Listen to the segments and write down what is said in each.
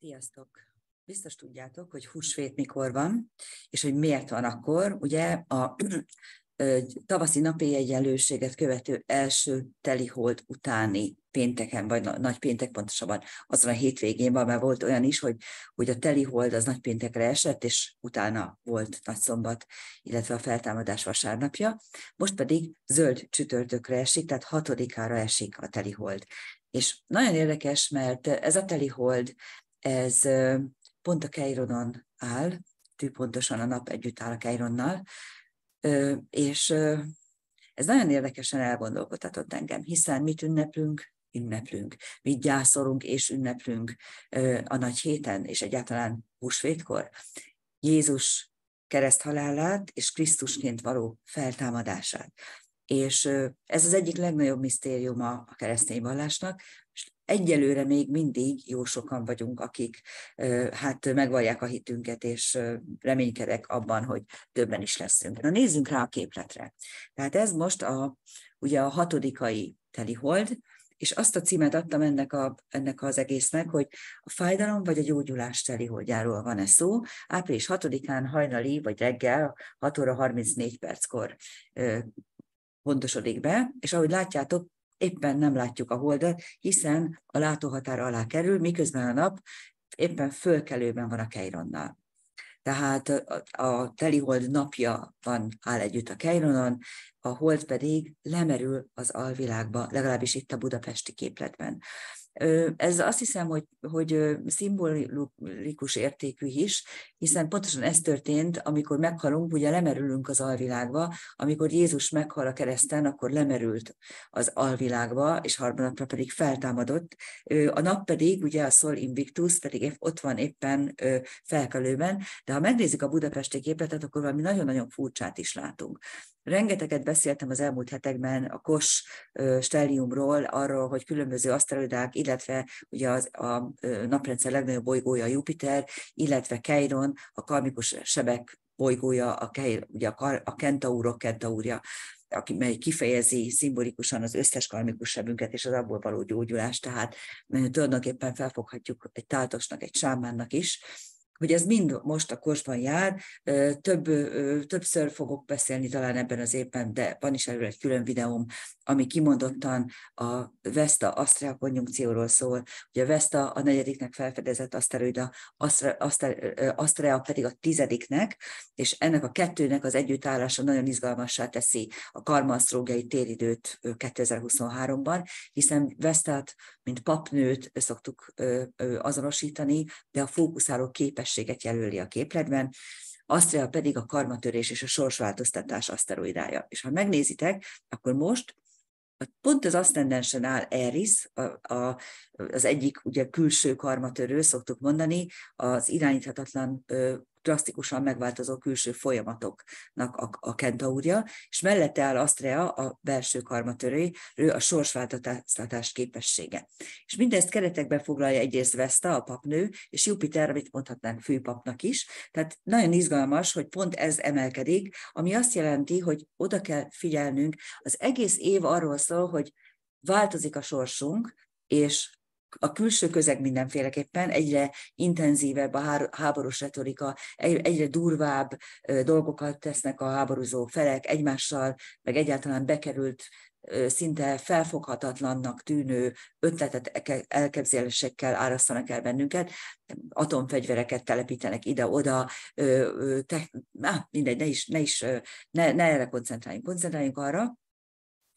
Sziasztok! Biztos tudjátok, hogy húsvét mikor van, és hogy miért van akkor. Ugye a tavaszi napi egyenlőséget követő első telihold utáni pénteken, vagy nagy péntek pontosabban, azon a hétvégén van, mert volt olyan is, hogy, hogy a telihold az nagy péntekre esett, és utána volt nagy szombat, illetve a feltámadás vasárnapja. Most pedig zöld csütörtökre esik, tehát hatodikára esik a telihold. És nagyon érdekes, mert ez a telihold ez pont a Keironon áll, tűpontosan a nap együtt áll a Keironnal, és ez nagyon érdekesen elgondolkodhatott engem, hiszen mit ünneplünk? Ünneplünk. Mit gyászolunk és ünneplünk a nagy héten, és egyáltalán húsvétkor? Jézus kereszthalálát és Krisztusként való feltámadását. És ez az egyik legnagyobb misztériuma a keresztény vallásnak, egyelőre még mindig jó sokan vagyunk, akik hát megvallják a hitünket, és reménykedek abban, hogy többen is leszünk. Na nézzünk rá a képletre. Tehát ez most a, ugye a hatodikai telihold, és azt a címet adtam ennek, a, ennek az egésznek, hogy a fájdalom vagy a gyógyulás teli holdjáról van-e szó. Április 6-án hajnali vagy reggel 6 óra 34 perckor pontosodik be, és ahogy látjátok, éppen nem látjuk a holdat, hiszen a látóhatár alá kerül, miközben a nap éppen fölkelőben van a Keironnal. Tehát a telihold napja van, áll együtt a Keironon, a hold pedig lemerül az alvilágba, legalábbis itt a budapesti képletben. Ez azt hiszem, hogy, hogy szimbolikus értékű is, hiszen pontosan ez történt, amikor meghalunk, ugye lemerülünk az alvilágba, amikor Jézus meghal a kereszten, akkor lemerült az alvilágba, és harmadnapra pedig feltámadott. A nap pedig, ugye a Sol Invictus, pedig ott van éppen felkelőben, de ha megnézzük a budapesti képletet, akkor valami nagyon-nagyon furcsát is látunk. Rengeteget beszéltem az elmúlt hetekben a KOS stelliumról, arról, hogy különböző aszteroidák, illetve ugye az, a naprendszer legnagyobb bolygója Jupiter, illetve Keiron, a karmikus sebek bolygója, a, Keir, ugye a, kar, a kentaurok kentaúrja aki, mely kifejezi szimbolikusan az összes karmikus sebünket és az abból való gyógyulást, tehát tulajdonképpen felfoghatjuk egy táltosnak, egy sámánnak is, hogy ez mind most a korsban jár, több, többször fogok beszélni talán ebben az évben, de van is előre egy külön videóm ami kimondottan a Vesta Astra konjunkcióról szól. Ugye a Vesta a negyediknek felfedezett aszteroida, asztrea, asztrea, pedig a tizediknek, és ennek a kettőnek az együttállása nagyon izgalmassá teszi a karmasztrógiai téridőt 2023-ban, hiszen Vestát, mint papnőt szoktuk azonosítani, de a fókuszáló képességet jelöli a képletben, Astrea pedig a karmatörés és a sorsváltoztatás aszteroidája. És ha megnézitek, akkor most pont az asztendensen áll Eris, a, a, az egyik ugye külső karmatörő, szoktuk mondani, az irányíthatatlan ö, drasztikusan megváltozó külső folyamatoknak a, a kentaúrja, és mellette áll Astrea, a belső karmatörői, ő a sorsváltatás képessége. És mindezt keretekbe foglalja egyrészt Vesta, a papnő, és Jupiter, amit mondhatnánk főpapnak is. Tehát nagyon izgalmas, hogy pont ez emelkedik, ami azt jelenti, hogy oda kell figyelnünk. Az egész év arról szól, hogy változik a sorsunk, és a külső közeg mindenféleképpen egyre intenzívebb a háborús retorika, egyre durvább dolgokat tesznek a háborúzó felek egymással, meg egyáltalán bekerült szinte felfoghatatlannak tűnő ötletet, elképzelésekkel árasztanak el bennünket, atomfegyvereket telepítenek ide-oda, te, na, mindegy, ne is, ne is ne, ne erre koncentráljunk, koncentráljunk arra,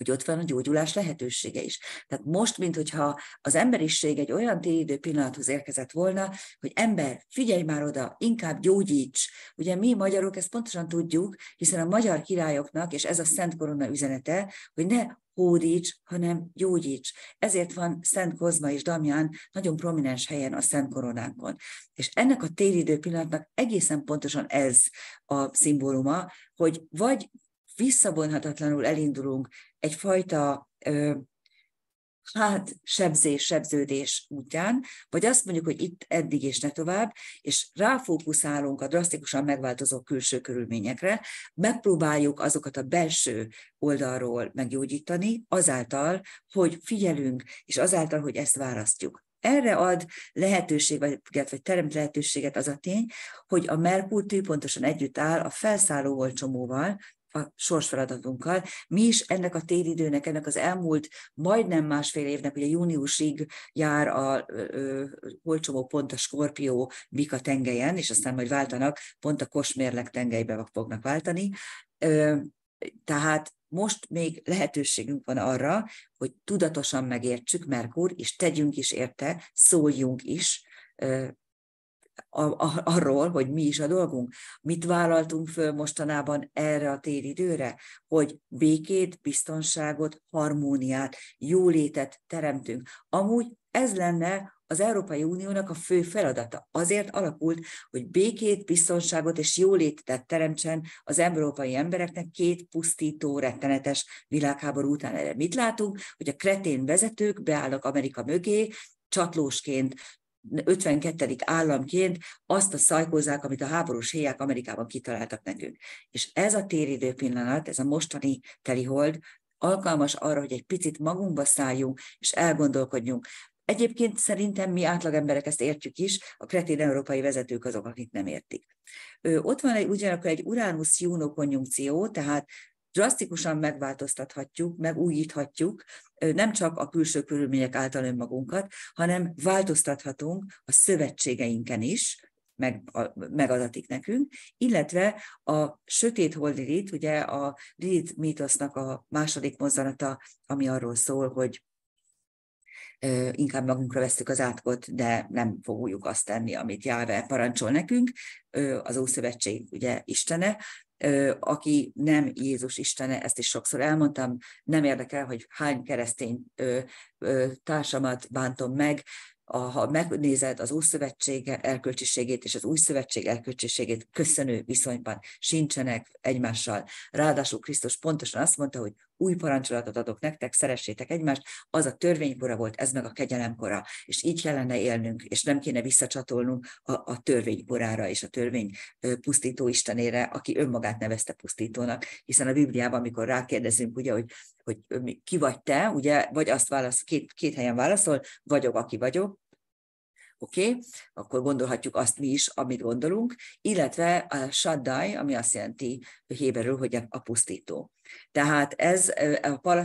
hogy ott van a gyógyulás lehetősége is. Tehát most, mintha az emberiség egy olyan téridő pillanathoz érkezett volna, hogy ember, figyelj már oda, inkább gyógyíts. Ugye mi magyarok ezt pontosan tudjuk, hiszen a magyar királyoknak, és ez a Szent Korona üzenete, hogy ne hódíts, hanem gyógyíts. Ezért van Szent Kozma és Damján nagyon prominens helyen a Szent Koronánkon. És ennek a téridő pillanatnak egészen pontosan ez a szimbóluma, hogy vagy visszavonhatatlanul elindulunk egyfajta ö, hát sebzés, sebződés útján, vagy azt mondjuk, hogy itt eddig és ne tovább, és ráfókuszálunk a drasztikusan megváltozó külső körülményekre, megpróbáljuk azokat a belső oldalról meggyógyítani, azáltal, hogy figyelünk, és azáltal, hogy ezt választjuk. Erre ad lehetőséget, vagy teremt lehetőséget az a tény, hogy a Merkur pontosan együtt áll a felszálló olcsomóval, a sorsfeladatunkkal. Mi is ennek a télidőnek, ennek az elmúlt majdnem másfél évnek, ugye júniusig jár a holcsomó pont a Skorpió Bika tengelyen, és aztán majd váltanak, pont a Kosmérlek tengelybe fognak váltani. Ö, tehát most még lehetőségünk van arra, hogy tudatosan megértsük Merkur, és tegyünk is érte, szóljunk is, a, a, arról, hogy mi is a dolgunk. Mit vállaltunk föl mostanában erre a téridőre? Hogy békét, biztonságot, harmóniát, jólétet teremtünk. Amúgy ez lenne az Európai Uniónak a fő feladata. Azért alakult, hogy békét, biztonságot és jólétet teremtsen az európai embereknek két pusztító, rettenetes világháború után. Erre mit látunk? Hogy a kretén vezetők beállnak Amerika mögé, csatlósként 52. államként azt a szajkózák, amit a háborús héják Amerikában kitaláltak nekünk. És ez a téridő pillanat, ez a mostani hold, alkalmas arra, hogy egy picit magunkba szálljunk, és elgondolkodjunk. Egyébként szerintem mi átlagemberek ezt értjük is, a kretén európai vezetők azok, akik nem értik. ott van egy, ugyanakkor egy Uranus-Juno konjunkció, tehát drasztikusan megváltoztathatjuk, megújíthatjuk nem csak a külső körülmények által önmagunkat, hanem változtathatunk a szövetségeinken is, meg, a, megadatik nekünk, illetve a sötét hold ugye a Lilith mítosznak a második mozzanata, ami arról szól, hogy inkább magunkra veszük az átkot, de nem fogjuk azt tenni, amit Jáve parancsol nekünk, az Ószövetség ugye Istene, aki nem Jézus Istene, ezt is sokszor elmondtam, nem érdekel, hogy hány keresztény társamat bántom meg, ha megnézed az Szövetség elkölcsiségét és az Új Szövetség elkölcsiségét köszönő viszonyban sincsenek egymással. Ráadásul Krisztus pontosan azt mondta, hogy új parancsolatot adok nektek, szeressétek egymást, az a törvénykora volt, ez meg a kegyelemkora, és így kellene élnünk, és nem kéne visszacsatolnunk a, a törvénykorára és a törvény pusztító Istenére, aki önmagát nevezte pusztítónak, hiszen a Bibliában, amikor rákérdezünk, ugye, hogy, hogy ki vagy te, ugye, vagy azt válasz, két, két helyen válaszol, vagyok, aki vagyok, Oké? Okay? Akkor gondolhatjuk azt mi is, amit gondolunk, illetve a shaddai, ami azt jelenti héberül, hogy a pusztító. Tehát ez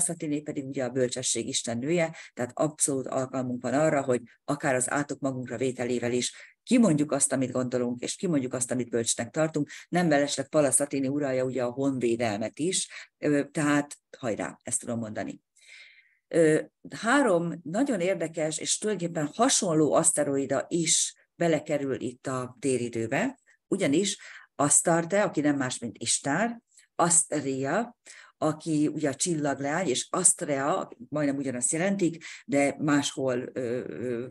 a nép pedig ugye a bölcsesség nője, tehát abszolút alkalmunk van arra, hogy akár az átok magunkra vételével is kimondjuk azt, amit gondolunk, és kimondjuk azt, amit bölcsnek tartunk. Nem mellesleg Palaszatini uralja ugye a honvédelmet is, tehát hajrá, ezt tudom mondani három nagyon érdekes és tulajdonképpen hasonló aszteroida is belekerül itt a téridőbe, ugyanis Astarte, aki nem más, mint Istár, Aszteria, aki ugye a csillagleány, és Astrea majdnem ugyanazt jelentik, de máshol ö, ö,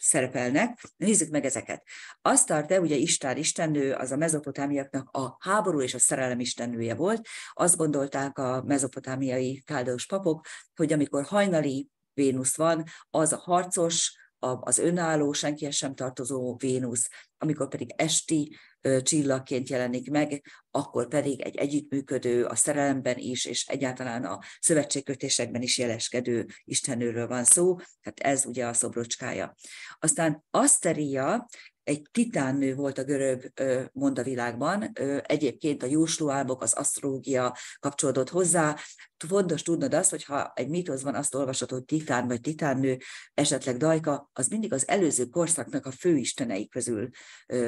szerepelnek. Nézzük meg ezeket. Asztarte, ugye Istár istennő, az a mezopotámiaknak a háború és a szerelem istennője volt. Azt gondolták a mezopotámiai káldeus papok, hogy amikor hajnali Vénusz van, az a harcos, az önálló, senkihez sem tartozó Vénusz, amikor pedig esti csillagként jelenik meg, akkor pedig egy együttműködő, a szerelemben is, és egyáltalán a szövetségkötésekben is jeleskedő istenőről van szó, tehát ez ugye a szobrocskája. Aztán Aszteria egy titánnő volt a görög mondavilágban, egyébként a jósluábok, az asztrológia kapcsolódott hozzá. Fontos tudnod azt, hogy ha egy mítoszban azt olvasod, hogy titán vagy titánnő, esetleg dajka, az mindig az előző korszaknak a főistenei közül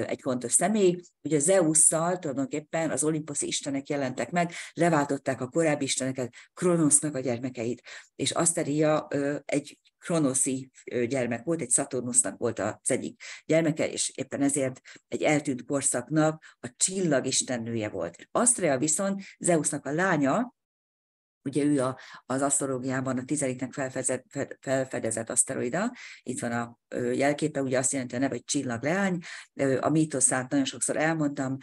egy fontos személy. Ugye Zeusszal tulajdonképpen az olimposzi istenek jelentek meg, leváltották a korábbi isteneket, Kronosznak a gyermekeit, és asteria egy kronoszi gyermek volt, egy Szaturnusznak volt az egyik gyermeke, és éppen ezért egy eltűnt korszaknak a csillag istennője volt. Astrea viszont Zeusnak a lánya, Ugye ő a, az asztrológiában a tizediknek felfedezett, felfedezett aszteroida, itt van a jelképe, ugye azt jelenti a neve, hogy csillagleány. A mítoszát nagyon sokszor elmondtam,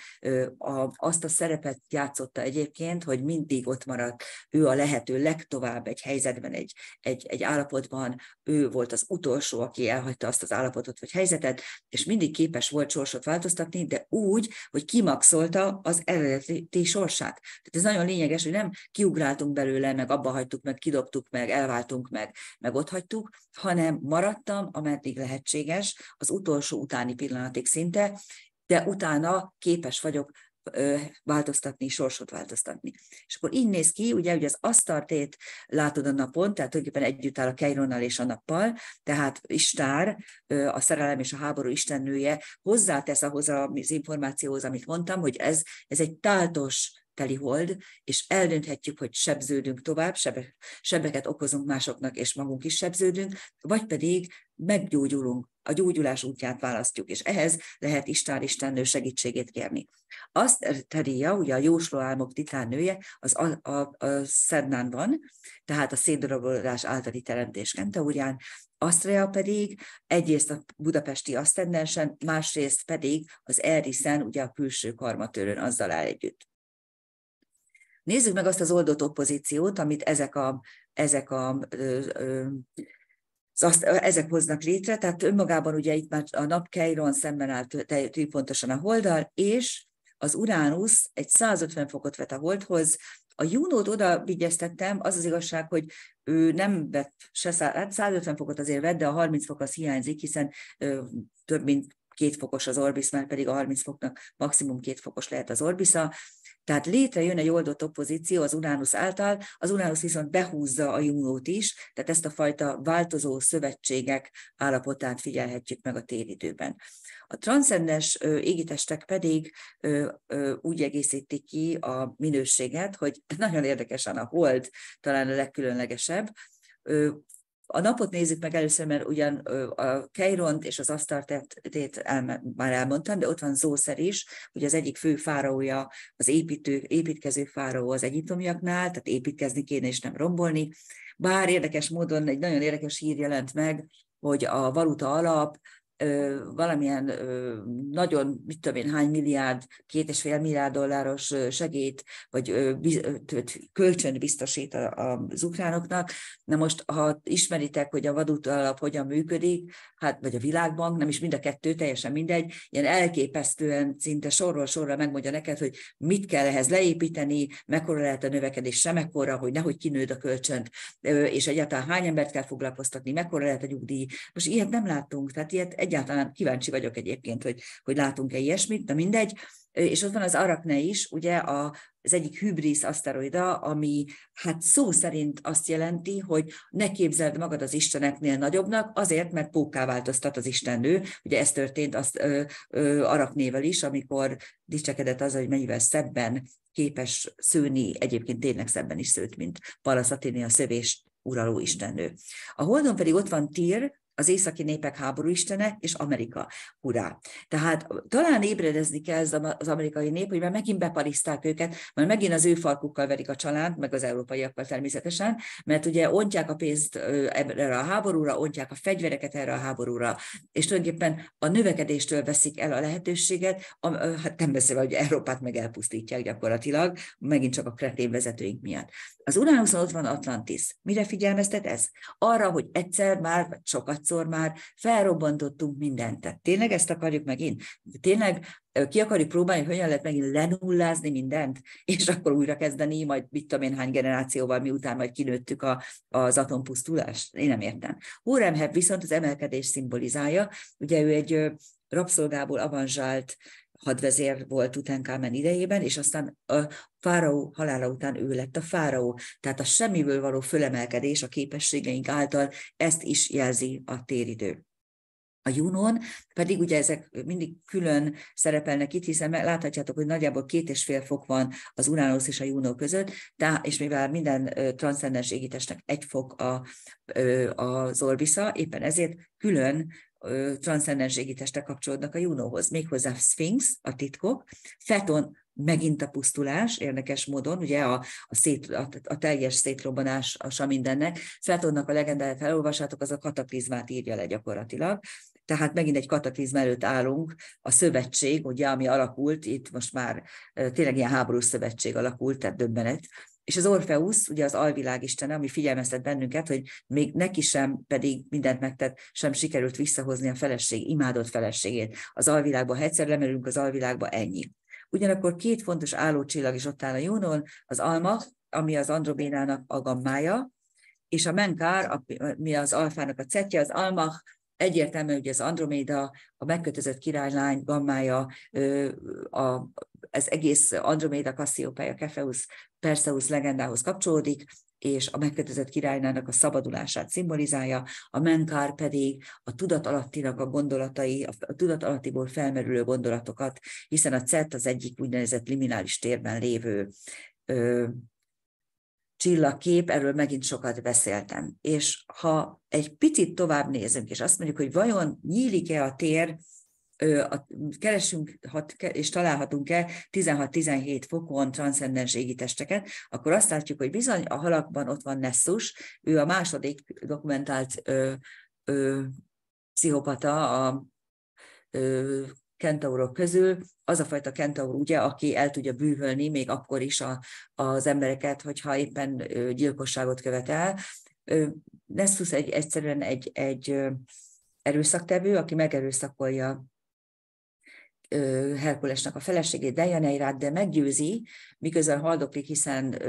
azt a szerepet játszotta egyébként, hogy mindig ott maradt, ő a lehető legtovább egy helyzetben, egy, egy, egy állapotban, ő volt az utolsó, aki elhagyta azt az állapotot vagy helyzetet, és mindig képes volt sorsot változtatni, de úgy, hogy kimaxolta az eredeti sorsát. Tehát ez nagyon lényeges, hogy nem kiugráltunk belőle, meg abba hagytuk, meg kidobtuk, meg elváltunk, meg, meg ott hagytuk, hanem maradtam, ameddig lehetséges, az utolsó utáni pillanatig szinte, de utána képes vagyok változtatni, sorsot változtatni. És akkor így néz ki, ugye, hogy az asztartét látod a napon, tehát tulajdonképpen együtt áll a Keironnal és a nappal, tehát Istár, a szerelem és a háború istennője hozzátesz ahhoz az információhoz, amit mondtam, hogy ez, ez egy táltos teli hold, és eldönthetjük, hogy sebződünk tovább, sebe, sebeket okozunk másoknak, és magunk is sebződünk, vagy pedig meggyógyulunk, a gyógyulás útját választjuk, és ehhez lehet Isten Istennő segítségét kérni. Azt Teria, ugye a jósló álmok titán az a, a, a Szednán van, tehát a szétdarabolás általi teremtés Kentaurján, Asztrea pedig egyrészt a budapesti asztendensen, másrészt pedig az Eriszen, ugye a külső karmatőrön azzal áll együtt. Nézzük meg azt az oldott opozíciót, amit ezek a, ezek a ö, ö, azt, ezek hoznak létre, tehát önmagában ugye itt már a nap Keiron szemben áll pontosan a holdal, és az Uránusz egy 150 fokot vet a holdhoz, a Junót oda vigyeztettem, az az igazság, hogy ő nem vett se szá, hát 150 fokot azért vett, de a 30 fok az hiányzik, hiszen ö, több mint két fokos az Orbis, már pedig a 30 foknak maximum két fokos lehet az Orbisza, tehát létrejön egy oldott opozíció az Uránusz által, az Uránusz viszont behúzza a Junót is, tehát ezt a fajta változó szövetségek állapotát figyelhetjük meg a téridőben. A transzendens égitestek pedig ö, ö, úgy egészítik ki a minőséget, hogy nagyon érdekesen a hold talán a legkülönlegesebb, a napot nézzük meg először, mert ugyan a Keiront és az Asztartetét el, már elmondtam, de ott van Zószer is, hogy az egyik fő fáraója, az építő, építkező fáraó az egyiptomiaknál, tehát építkezni kéne és nem rombolni. Bár érdekes módon egy nagyon érdekes hír jelent meg, hogy a valuta alap valamilyen nagyon, mit tudom én, hány milliárd, két és fél milliárd dolláros segít, vagy kölcsön biztosít a, az ukránoknak. Na most, ha ismeritek, hogy a vadút alap hogyan működik, hát, vagy a világbank, nem is mind a kettő, teljesen mindegy, ilyen elképesztően szinte sorról sorra megmondja neked, hogy mit kell ehhez leépíteni, mekkora lehet a növekedés, sem ekkora, hogy nehogy kinőd a kölcsönt, és egyáltalán hány embert kell foglalkoztatni, mekkora lehet a nyugdíj. Most ilyet nem láttunk, tehát ilyet egy egyáltalán kíváncsi vagyok egyébként, hogy, hogy látunk-e ilyesmit, de mindegy. És ott van az Arakne is, ugye a, az egyik hübrisz aszteroida, ami hát szó szerint azt jelenti, hogy ne képzeld magad az isteneknél nagyobbnak, azért, mert póká változtat az istennő. Ugye ez történt az ö, ö, Araknével is, amikor dicsekedett az, hogy mennyivel szebben képes szőni, egyébként tényleg szebben is szőt, mint Paraszatiné a szövés uraló istennő. A holdon pedig ott van Tír, az északi népek háború istene, és Amerika. Hurrá! Tehát talán ébredezni kell az amerikai nép, hogy már megint bepaliszták őket, majd megint az ő falkukkal verik a család, meg az európaiakkal természetesen, mert ugye ontják a pénzt erre a háborúra, ontják a fegyvereket erre a háborúra, és tulajdonképpen a növekedéstől veszik el a lehetőséget, hát nem beszélve, hogy Európát meg elpusztítják gyakorlatilag, megint csak a kretén vezetőink miatt. Az Uránuszon ott van Atlantis. Mire figyelmeztet ez? Arra, hogy egyszer már sokat harmadszor már felrobbantottunk mindent. Tehát tényleg ezt akarjuk megint? Tényleg ki akarjuk próbálni, hogy hogyan lehet megint lenullázni mindent, és akkor újra kezdeni, majd mit tudom én hány generációval, miután majd kinőttük a, az atompusztulást. Én nem értem. Hóremheb hát viszont az emelkedés szimbolizálja, ugye ő egy rabszolgából avanzsált hadvezér volt Tutankámen idejében, és aztán a fáraó halála után ő lett a fáraó. Tehát a semmiből való fölemelkedés a képességeink által ezt is jelzi a téridő. A Junon pedig ugye ezek mindig külön szerepelnek itt, hiszen láthatjátok, hogy nagyjából két és fél fok van az Uránusz és a Juno között, de, és mivel minden transzcendens égitestnek egy fok a, az Orbisza, éppen ezért külön transzcendens testek kapcsolódnak a Junóhoz, méghozzá Sphinx, a titkok, Feton, megint a pusztulás, érdekes módon, ugye a, a, szét, a, a teljes szétrobbanás a mindennek. Fetonnak a legendája, felolvasátok, az a kataklizmát írja le gyakorlatilag. Tehát megint egy kataklizm előtt állunk, a szövetség, ugye, ami alakult, itt most már tényleg ilyen háborús szövetség alakult, tehát döbbenet, és az Orfeusz, ugye az alvilág istene, ami figyelmeztet bennünket, hogy még neki sem pedig mindent megtett, sem sikerült visszahozni a feleség, imádott feleségét. Az alvilágba, ha egyszer lemerülünk az alvilágba, ennyi. Ugyanakkor két fontos állócsillag is ott áll a Jónon, az alma, ami az androbénának a gammája, és a menkár, ami az alfának a cetje, az Alma, egyértelmű, hogy az Androméda, a megkötözött királylány gammája, a, az egész Androméda, Cassiopeia, Kefeusz Perseus legendához kapcsolódik, és a megkötözött királynának a szabadulását szimbolizálja, a menkár pedig a tudat alattinak a gondolatai, a tudat alattiból felmerülő gondolatokat, hiszen a cet az egyik úgynevezett liminális térben lévő ö, csillagkép, erről megint sokat beszéltem. És ha egy picit tovább nézünk, és azt mondjuk, hogy vajon nyílik-e a tér a, keresünk hat, és találhatunk e 16-17 fokon transzcendens égitesteket, akkor azt látjuk, hogy bizony a halakban ott van nessus. ő a második dokumentált ö, ö, pszichopata a ö, kentaurok közül, az a fajta kentaur, ugye, aki el tudja bűvölni még akkor is a, az embereket, hogyha éppen gyilkosságot követel. Nessus egy, egyszerűen egy, egy erőszaktevő, aki megerőszakolja Herkulesnek a feleségét, Dejaneirát, de meggyőzi, miközben haldoklik, hiszen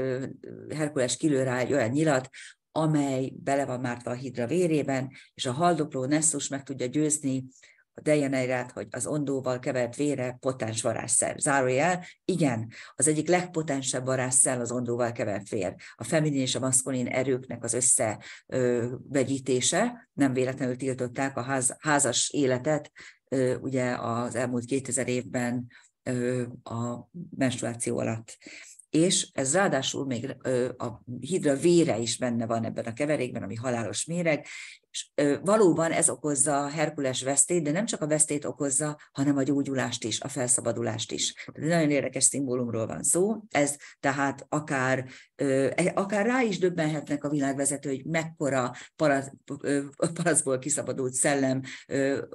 Herkules kilő rá egy olyan nyilat, amely bele van mártva a hidra vérében, és a haldokló Nessus meg tudja győzni a Dejaneirát, hogy az ondóval kevert vére potens varázsszer. Zárójel, igen, az egyik legpotensebb varázsszer az ondóval kevert vér. A feminin és a maszkulin erőknek az összevegyítése, nem véletlenül tiltották a ház, házas életet ugye az elmúlt 2000 évben a menstruáció alatt. És ez ráadásul még a hidra vére is benne van ebben a keverékben, ami halálos méreg, és valóban ez okozza a Herkules vesztét, de nem csak a vesztét okozza, hanem a gyógyulást is, a felszabadulást is. Tehát nagyon érdekes szimbólumról van szó. Ez tehát akár, e, akár rá is döbbenhetnek a világvezető, hogy mekkora palacból kiszabadult szellem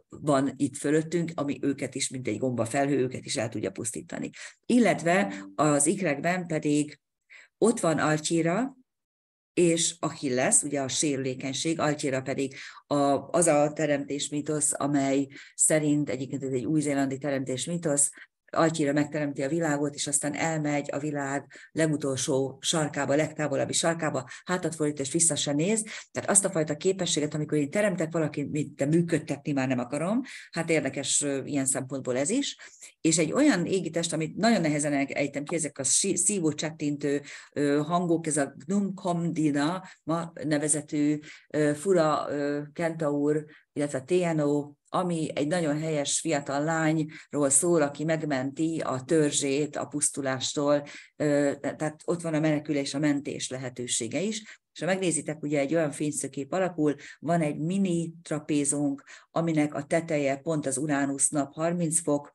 van itt fölöttünk, ami őket is, mint egy gomba felhő, őket is el tudja pusztítani. Illetve az ikrekben pedig ott van Alcsira, és a lesz, ugye a sérülékenység, altjéra pedig a, az a teremtés mitosz, amely szerint egyébként ez egy új-zélandi teremtés mitosz, Altyira megteremti a világot, és aztán elmegy a világ legutolsó sarkába, legtávolabbi sarkába, hátat fordít, és vissza se néz. Tehát azt a fajta képességet, amikor én teremtek valakit, mint te működtetni már nem akarom, hát érdekes ilyen szempontból ez is. És egy olyan égitest, amit nagyon nehezen ejtem ki, ezek a szívó csettintő hangok, ez a Gnumkomdina ma nevezetű fura kentaur, illetve TNO ami egy nagyon helyes fiatal lányról szól, aki megmenti a törzsét a pusztulástól, tehát ott van a menekülés, a mentés lehetősége is. És ha megnézitek, ugye egy olyan fényszökép alakul, van egy mini trapézunk, aminek a teteje pont az Uránusz nap 30 fok,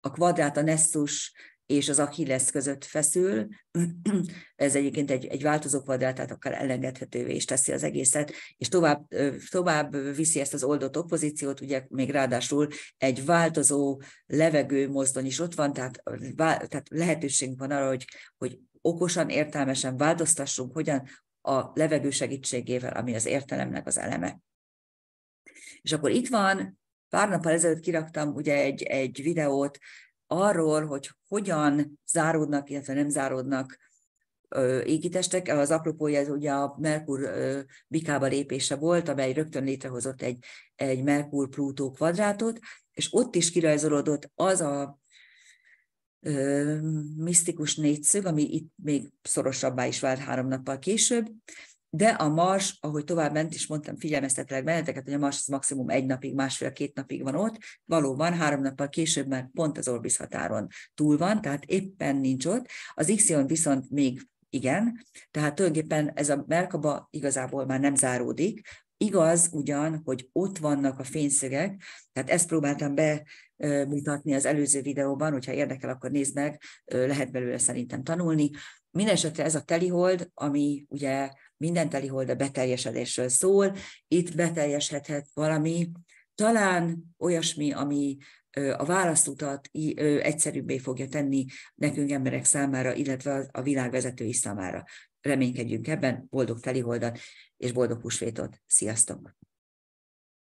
a kvadrát, a Nessus és az Achilles között feszül. Ez egyébként egy, egy változó kvadrátát akár elengedhetővé is teszi az egészet, és tovább, tovább viszi ezt az oldott opozíciót, ugye még ráadásul egy változó levegő mozdony is ott van, tehát, tehát lehetőségünk van arra, hogy, hogy okosan, értelmesen változtassunk, hogyan a levegő segítségével, ami az értelemnek az eleme. És akkor itt van, pár nappal ezelőtt kiraktam ugye egy, egy videót arról, hogy hogyan záródnak, illetve nem záródnak égitestek. Az apropója ez ugye a Merkur bikába lépése volt, amely rögtön létrehozott egy, egy Merkur-Plutó kvadrátot, és ott is kirajzolódott az a ö, misztikus négyszög, ami itt még szorosabbá is vált három nappal később, de a mars, ahogy tovább ment, is mondtam, figyelmeztetelek benneteket, hogy a mars az maximum egy napig, másfél-két napig van ott, valóban három nappal később már pont az Orbis határon túl van, tehát éppen nincs ott. Az Ixion viszont még igen, tehát tulajdonképpen ez a Merkaba igazából már nem záródik, Igaz ugyan, hogy ott vannak a fényszögek, tehát ezt próbáltam bemutatni az előző videóban, hogyha érdekel, akkor nézd meg, lehet belőle szerintem tanulni. Mindenesetre ez a telihold, ami ugye minden teli hold a beteljesedésről szól, itt beteljesedhet valami, talán olyasmi, ami a válaszutat egyszerűbbé fogja tenni nekünk emberek számára, illetve a világvezetői számára. Reménykedjünk ebben, boldog holdat és boldog húsvétot. Sziasztok!